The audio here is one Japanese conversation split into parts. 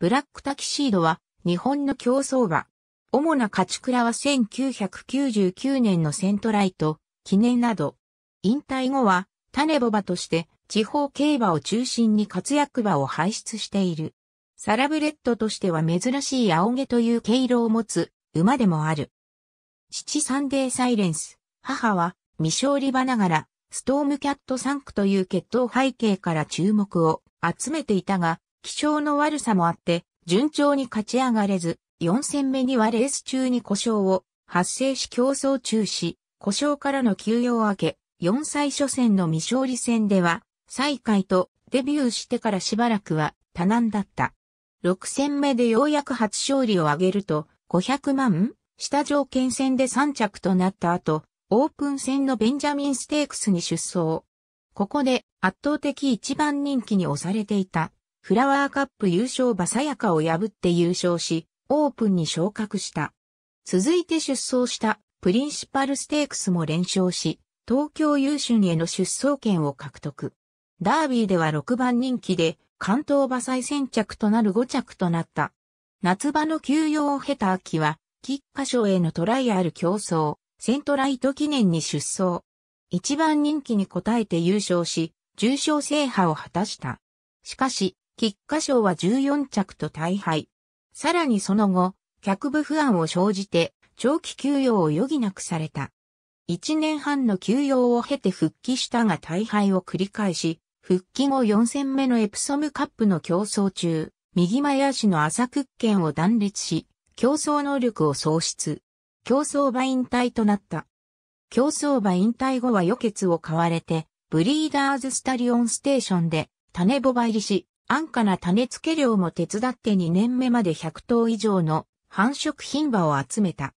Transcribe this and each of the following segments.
ブラックタキシードは日本の競走馬。主な勝ち倉は1999年のセントライト、記念など。引退後は種ボバとして地方競馬を中心に活躍馬を輩出している。サラブレッドとしては珍しい青毛という毛色を持つ馬でもある。父サンデーサイレンス、母は未勝利馬ながらストームキャットサンクという血統背景から注目を集めていたが、気象の悪さもあって、順調に勝ち上がれず、4戦目にはレース中に故障を発生し競争中止、故障からの休養を明け、4歳初戦の未勝利戦では、最下位とデビューしてからしばらくは多難だった。6戦目でようやく初勝利を挙げると、500万下条件戦で3着となった後、オープン戦のベンジャミンステークスに出走。ここで圧倒的一番人気に押されていたフラワーカップ優勝馬さやかを破って優勝し、オープンに昇格した。続いて出走したプリンシパルステークスも連勝し、東京優春への出走権を獲得。ダービーでは6番人気で、関東馬祭先着となる5着となった。夏場の休養を経た秋は、菊花賞へのトライアル競争、セントライト記念に出走。一番人気に応えて優勝し、重賞制覇を果たした。しかし、菊花賞は14着と大敗。さらにその後、客部不安を生じて、長期休養を余儀なくされた。1年半の休養を経て復帰したが大敗を繰り返し、復帰後4戦目のエプソムカップの競争中、右前足の朝屈腱を断裂し、競争能力を喪失。競争馬引退となった。競争馬引退後は予決を買われて、ブリーダーズスタリオンステーションで種ボバ入りし、安価な種付け量も手伝って2年目まで100頭以上の繁殖品馬を集めた。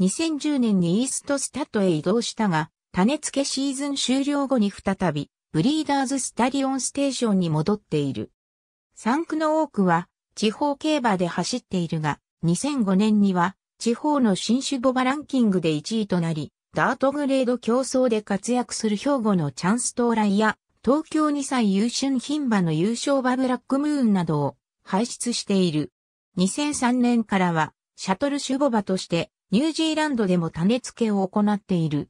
2010年にイーストスタッドへ移動したが、種付けシーズン終了後に再び、ブリーダーズスタリオンステーションに戻っている。産区の多くは、地方競馬で走っているが、2005年には、地方の新種ボバランキングで1位となり、ダートグレード競争で活躍する兵庫のチャンストーライや、東京2歳優春牝馬の優勝馬ブラックムーンなどを輩出している。2003年からは、シャトル守護馬として、ニュージーランドでも種付けを行っている。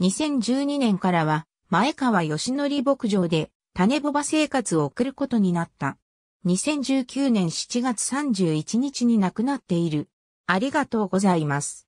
2012年からは、前川義則牧場で、種ボバ生活を送ることになった。2019年7月31日に亡くなっている。ありがとうございます。